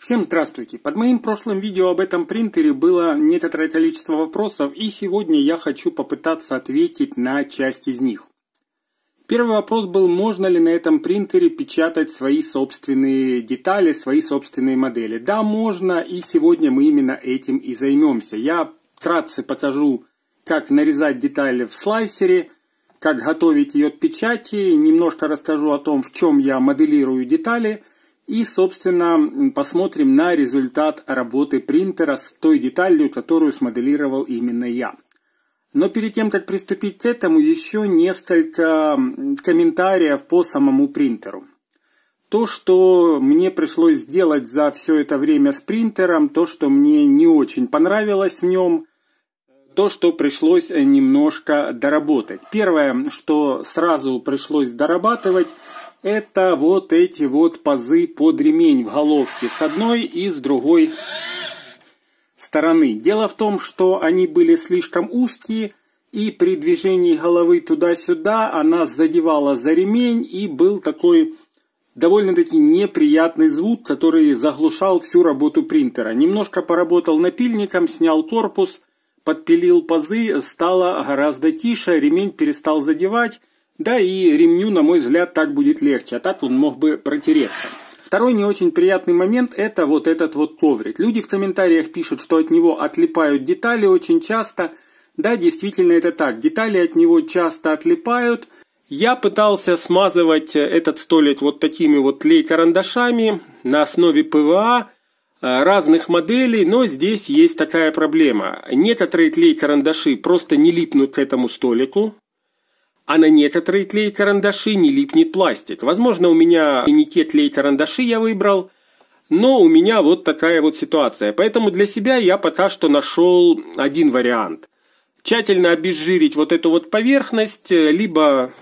Всем здравствуйте! Под моим прошлым видео об этом принтере было некоторое количество вопросов, и сегодня я хочу попытаться ответить на часть из них. Первый вопрос был, можно ли на этом принтере печатать свои собственные детали, свои собственные модели. Да, можно, и сегодня мы именно этим и займемся. Я вкратце покажу, как нарезать детали в слайсере, как готовить ее к печати, немножко расскажу о том, в чем я моделирую детали – и, собственно, посмотрим на результат работы принтера с той деталью, которую смоделировал именно я. Но перед тем, как приступить к этому, еще несколько комментариев по самому принтеру. То, что мне пришлось сделать за все это время с принтером, то, что мне не очень понравилось в нем, то, что пришлось э, немножко доработать. Первое, что сразу пришлось дорабатывать – это вот эти вот пазы под ремень в головке с одной и с другой стороны. Дело в том, что они были слишком узкие, и при движении головы туда-сюда она задевала за ремень, и был такой довольно-таки неприятный звук, который заглушал всю работу принтера. Немножко поработал напильником, снял корпус, подпилил пазы, стало гораздо тише, ремень перестал задевать, да и ремню, на мой взгляд, так будет легче, а так он мог бы протереться. Второй не очень приятный момент – это вот этот вот коврик. Люди в комментариях пишут, что от него отлипают детали очень часто. Да, действительно это так. Детали от него часто отлипают. Я пытался смазывать э, этот столик вот такими вот лей-карандашами на основе ПВА э, разных моделей, но здесь есть такая проблема. Некоторые клей-карандаши просто не липнут к этому столику, а на некоторые клей карандаши не липнет пластик. Возможно, у меня не те клей карандаши я выбрал, но у меня вот такая вот ситуация. Поэтому для себя я пока что нашел один вариант. Тщательно обезжирить вот эту вот поверхность, э, либо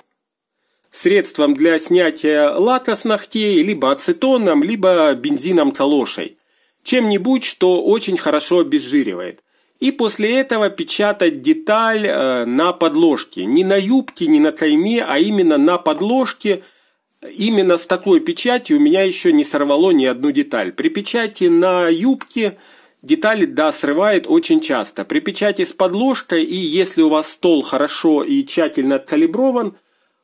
средством для снятия лака с ногтей, либо ацетоном, либо бензином калошей. Чем-нибудь, что очень хорошо обезжиривает. И после этого печатать деталь э, на подложке. Не на юбке, не на кайме, а именно на подложке. Именно с такой печатью у меня еще не сорвало ни одну деталь. При печати на юбке детали, да, срывает очень часто. При печати с подложкой и если у вас стол хорошо и тщательно откалиброван,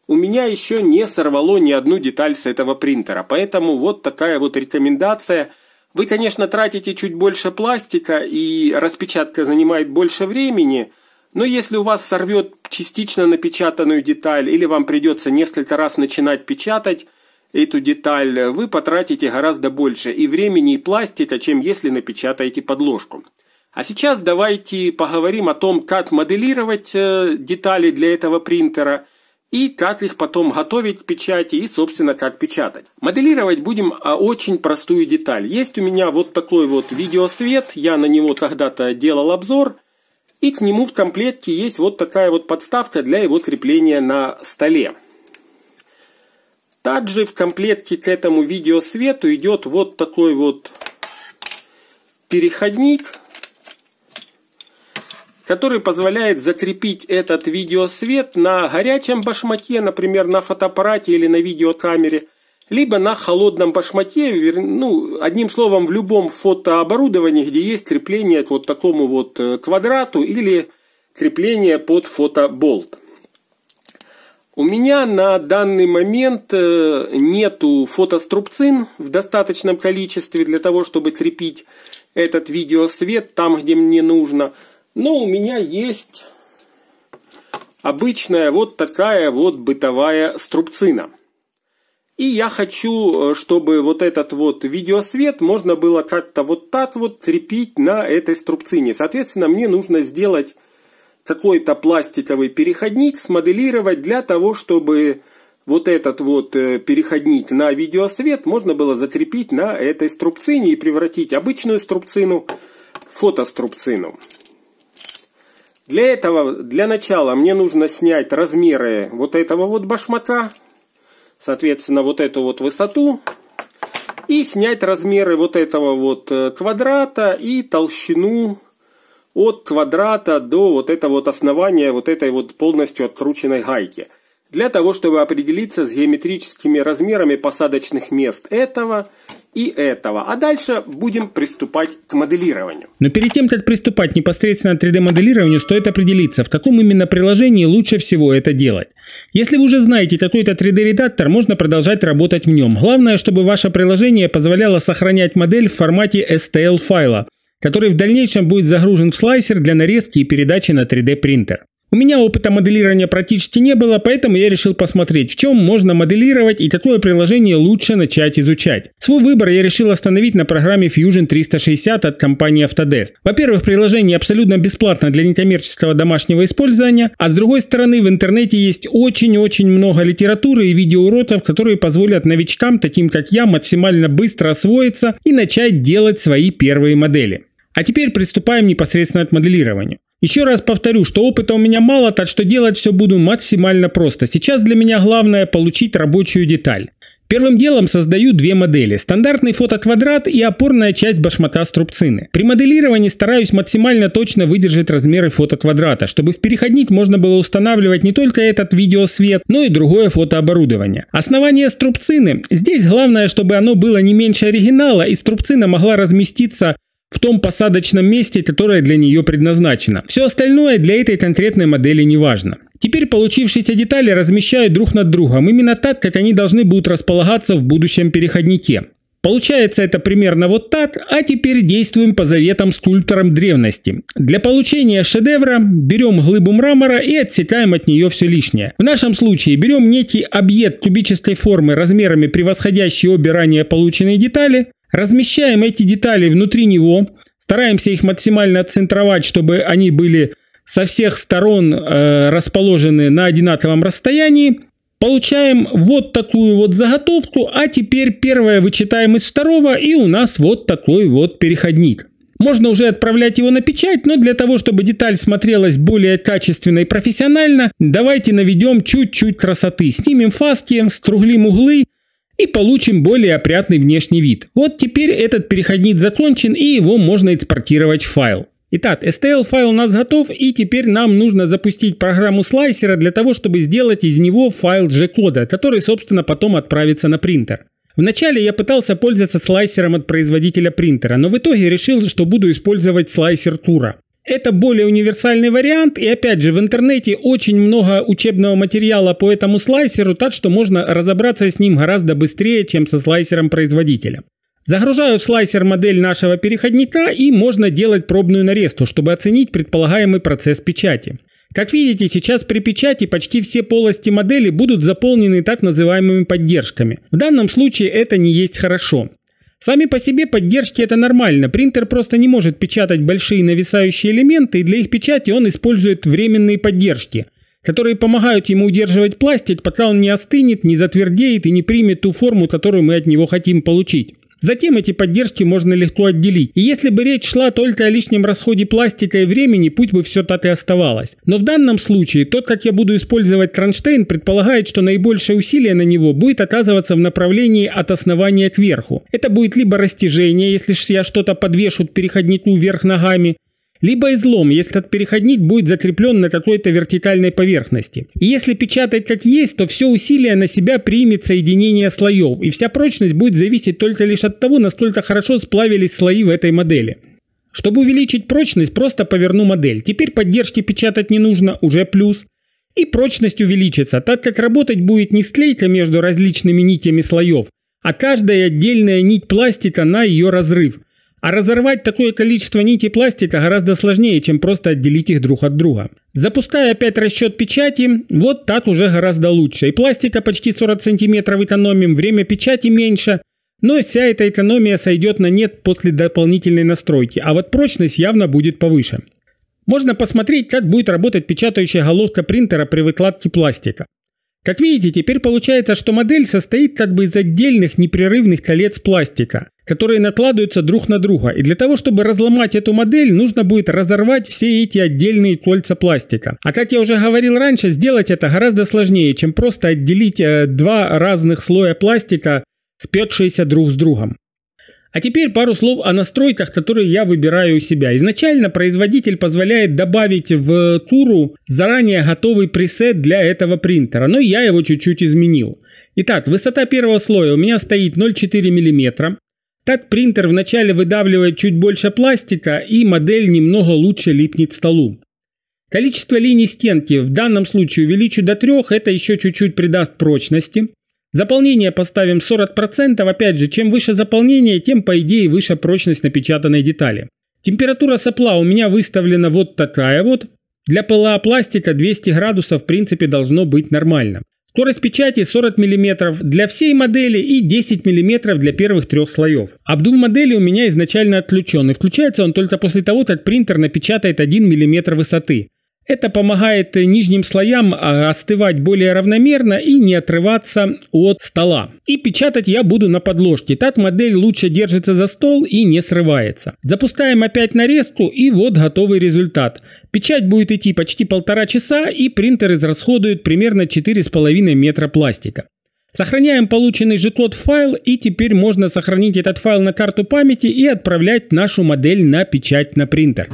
у меня еще не сорвало ни одну деталь с этого принтера. Поэтому вот такая вот рекомендация – вы, конечно, тратите чуть больше пластика и распечатка занимает больше времени, но если у вас сорвет частично напечатанную деталь или вам придется несколько раз начинать печатать эту деталь, вы потратите гораздо больше и времени, и пластика, чем если напечатаете подложку. А сейчас давайте поговорим о том, как моделировать э, детали для этого принтера – и как их потом готовить к печати и, собственно, как печатать. Моделировать будем а, очень простую деталь. Есть у меня вот такой вот видеосвет, я на него когда-то делал обзор, и к нему в комплекте есть вот такая вот подставка для его крепления на столе. Также в комплекте к этому видеосвету идет вот такой вот переходник – который позволяет закрепить этот видеосвет на горячем башмаке, например, на фотоаппарате или на видеокамере, либо на холодном башмаке, ну, одним словом, в любом фотооборудовании, где есть крепление к вот такому вот э, квадрату или крепление под фотоболт. У меня на данный момент э, нету фотострубцин в достаточном количестве для того, чтобы крепить этот видеосвет там, где мне нужно – но у меня есть обычная вот такая вот бытовая струбцина. И я хочу, э, чтобы вот этот вот видеосвет можно было как-то вот так вот крепить на этой струбцине. Соответственно, мне нужно сделать какой-то пластиковый переходник, смоделировать для того, чтобы вот этот вот э, переходник на видеосвет можно было закрепить на этой струбцине и превратить обычную струбцину в фотострубцину. Для этого, для начала, мне нужно снять размеры вот этого вот башмака, соответственно, вот эту вот высоту, и снять размеры вот этого вот э, квадрата и толщину от квадрата до вот этого вот основания вот этой вот полностью открученной гайки. Для того, чтобы определиться с геометрическими размерами посадочных мест этого и этого. А дальше будем приступать к моделированию. Но перед тем, как приступать непосредственно к 3D-моделированию, стоит определиться, в каком именно приложении лучше всего это делать. Если вы уже знаете какой-то 3D-редактор, можно продолжать работать в нем. Главное, чтобы ваше приложение позволяло сохранять модель в формате STL-файла, который в дальнейшем будет загружен в слайсер для нарезки и передачи на 3D-принтер. У меня опыта моделирования практически не было, поэтому я решил посмотреть, в чем можно моделировать и какое приложение лучше начать изучать. Свой выбор я решил остановить на программе Fusion 360 от компании Autodesk. Во-первых, приложение абсолютно бесплатно для некоммерческого домашнего использования, а с другой стороны в интернете есть очень-очень много литературы и видеоуроков, которые позволят новичкам, таким как я, максимально быстро освоиться и начать делать свои первые модели. А теперь приступаем непосредственно к моделированию. Еще раз повторю, что опыта у меня мало, так что делать все буду максимально просто. Сейчас для меня главное получить рабочую деталь. Первым делом создаю две модели – стандартный фотоквадрат и опорная часть башмака струбцины. При моделировании стараюсь максимально точно выдержать размеры фотоквадрата, чтобы в переходник можно было устанавливать не только этот видеосвет, но и другое фотооборудование. Основание струбцины. Здесь главное, чтобы оно было не меньше оригинала и струбцина могла разместиться в том посадочном месте, которое для нее предназначено. Все остальное для этой конкретной модели не важно. Теперь получившиеся детали размещают друг над другом, именно так, как они должны будут располагаться в будущем переходнике. Получается это примерно вот так, а теперь действуем по заветам скульпторам древности. Для получения шедевра берем глыбу мрамора и отсекаем от нее все лишнее. В нашем случае берем некий объект кубической формы размерами превосходящие обе ранее полученные детали, Размещаем эти детали внутри него, стараемся их максимально центровать, чтобы они были со всех сторон э, расположены на одинаковом расстоянии. Получаем вот такую вот заготовку, а теперь первое вычитаем из второго, и у нас вот такой вот переходник. Можно уже отправлять его на печать, но для того, чтобы деталь смотрелась более качественно и профессионально, давайте наведем чуть-чуть красоты. Снимем фаски, струглим углы и получим более опрятный внешний вид. Вот теперь этот переходник закончен и его можно экспортировать в файл. Итак, STL файл у нас готов и теперь нам нужно запустить программу слайсера для того, чтобы сделать из него файл G-кода, который собственно потом отправится на принтер. Вначале я пытался пользоваться слайсером от производителя принтера, но в итоге решил, что буду использовать слайсер тура. Это более универсальный вариант, и опять же, в интернете очень много учебного материала по этому слайсеру, так что можно разобраться с ним гораздо быстрее, чем со слайсером производителя. Загружаю в слайсер модель нашего переходника и можно делать пробную нарезку, чтобы оценить предполагаемый процесс печати. Как видите, сейчас при печати почти все полости модели будут заполнены так называемыми поддержками. В данном случае это не есть хорошо. Сами по себе поддержки это нормально. Принтер просто не может печатать большие нависающие элементы, и для их печати он использует временные поддержки, которые помогают ему удерживать пластик, пока он не остынет, не затвердеет и не примет ту форму, которую мы от него хотим получить. Затем эти поддержки можно легко отделить. И если бы речь шла только о лишнем расходе пластика и времени, пусть бы все так и оставалось. Но в данном случае тот, как я буду использовать кронштейн, предполагает, что наибольшее усилие на него будет оказываться в направлении от основания к верху. Это будет либо растяжение, если я что-то подвешу переходнику вверх ногами, либо излом, если этот переходник будет закреплен на какой-то вертикальной поверхности. И если печатать как есть, то все усилие на себя примет соединение слоев, и вся прочность будет зависеть только лишь от того, насколько хорошо сплавились слои в этой модели. Чтобы увеличить прочность, просто поверну модель. Теперь поддержки печатать не нужно, уже плюс. И прочность увеличится, так как работать будет не склейка между различными нитями слоев, а каждая отдельная нить пластика на ее разрыв – а разорвать такое количество нитей пластика гораздо сложнее, чем просто отделить их друг от друга. Запуская опять расчет печати, вот так уже гораздо лучше. И пластика почти 40 сантиметров экономим, время печати меньше. Но вся эта экономия сойдет на нет после дополнительной настройки, а вот прочность явно будет повыше. Можно посмотреть, как будет работать печатающая головка принтера при выкладке пластика. Как видите, теперь получается, что модель состоит как бы из отдельных непрерывных колец пластика, которые накладываются друг на друга. И для того, чтобы разломать эту модель, нужно будет разорвать все эти отдельные кольца пластика. А как я уже говорил раньше, сделать это гораздо сложнее, чем просто отделить э, два разных слоя пластика, спетшиеся друг с другом. А теперь пару слов о настройках, которые я выбираю у себя. Изначально производитель позволяет добавить в туру заранее готовый пресет для этого принтера, но я его чуть-чуть изменил. Итак, высота первого слоя у меня стоит 0,4 мм. Так принтер вначале выдавливает чуть больше пластика и модель немного лучше липнет к столу. Количество линий стенки в данном случае увеличу до 3, это еще чуть-чуть придаст прочности. Заполнение поставим 40%, опять же, чем выше заполнение, тем по идее выше прочность напечатанной детали. Температура сопла у меня выставлена вот такая вот. Для ПЛА пластика 200 градусов в принципе должно быть нормально. Скорость печати 40 мм для всей модели и 10 мм для первых трех слоев. Обдув модели у меня изначально отключен и включается он только после того, как принтер напечатает 1 мм высоты. Это помогает нижним слоям а, остывать более равномерно и не отрываться от стола. И печатать я буду на подложке. Так модель лучше держится за стол и не срывается. Запускаем опять нарезку и вот готовый результат. Печать будет идти почти полтора часа и принтер израсходует примерно 4,5 метра пластика. Сохраняем полученный житлот файл и теперь можно сохранить этот файл на карту памяти и отправлять нашу модель на печать на принтер.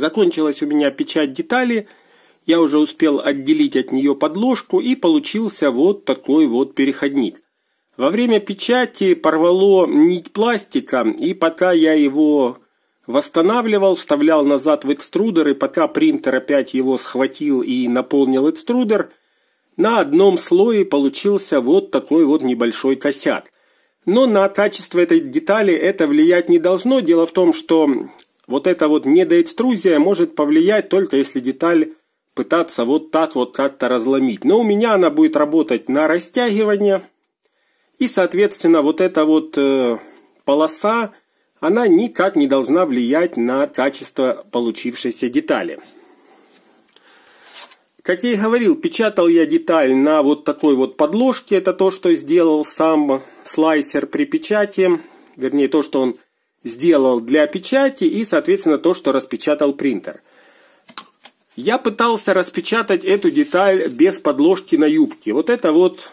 Закончилась у меня печать детали, я уже успел отделить от нее подложку и получился вот такой вот переходник. Во время печати порвало нить пластика, и пока я его восстанавливал, вставлял назад в экструдер, и пока принтер опять его схватил и наполнил экструдер, на одном слое получился вот такой вот небольшой косяк. Но на качество этой детали это влиять не должно. Дело в том, что вот эта вот недоэкструзия может повлиять только если деталь пытаться вот так вот как-то разломить. Но у меня она будет работать на растягивание. И, соответственно, вот эта вот э, полоса, она никак не должна влиять на качество получившейся детали. Как я и говорил, печатал я деталь на вот такой вот подложке. Это то, что сделал сам слайсер при печати. Вернее, то, что он сделал для печати и, соответственно, то, что распечатал принтер. Я пытался распечатать эту деталь без подложки на юбке. Вот это вот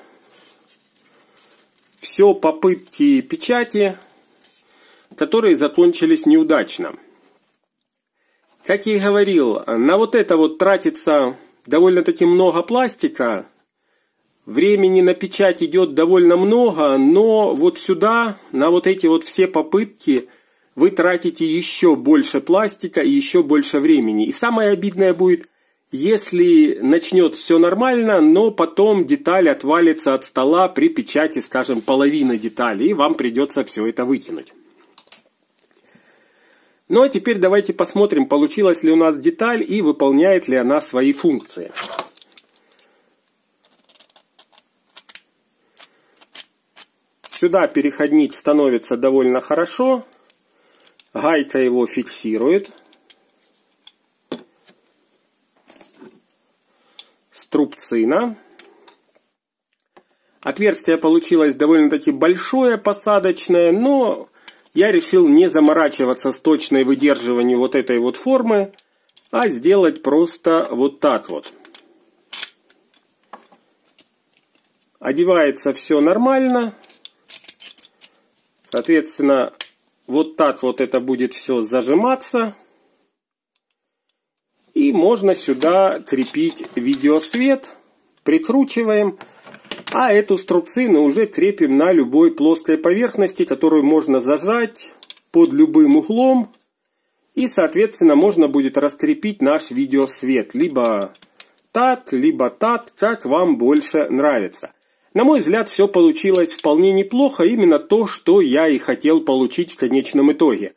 все попытки печати, которые закончились неудачно. Как я и говорил, на вот это вот тратится довольно-таки много пластика, Времени на печать идет довольно много, но вот сюда, на вот эти вот все попытки, вы тратите еще больше пластика и еще больше времени. И самое обидное будет, если начнет все нормально, но потом деталь отвалится от стола при печати, скажем, половины детали, и вам придется все это выкинуть. Ну а теперь давайте посмотрим, получилась ли у нас деталь и выполняет ли она свои функции. Сюда переходник становится довольно хорошо. Гайка его фиксирует. Струбцина. Отверстие получилось довольно-таки большое, посадочное, но я решил не заморачиваться с точной выдерживанием вот этой вот формы, а сделать просто вот так вот. Одевается все нормально. Соответственно, вот так вот это будет все зажиматься. И можно сюда крепить видеосвет. Прикручиваем. А эту струбцину уже крепим на любой плоской поверхности, которую можно зажать под любым углом. И, соответственно, можно будет раскрепить наш видеосвет. Либо так, либо так, как вам больше нравится. На мой взгляд, все получилось вполне неплохо, именно то, что я и хотел получить в конечном итоге.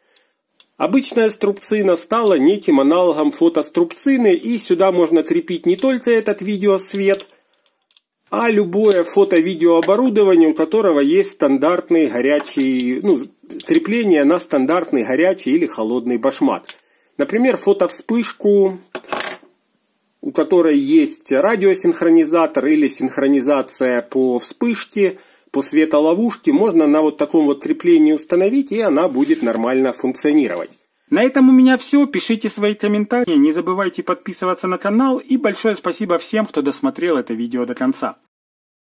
Обычная струбцина стала неким аналогом фотострубцины, и сюда можно крепить не только этот видеосвет, а любое фото-видеооборудование, у которого есть стандартные горячие, ну, крепление на стандартный горячий или холодный башмак. Например, фотовспышку, у которой есть радиосинхронизатор или синхронизация по вспышке, по светоловушке, можно на вот таком вот креплении установить, и она будет нормально функционировать. На этом у меня все. Пишите свои комментарии, не забывайте подписываться на канал и большое спасибо всем, кто досмотрел это видео до конца.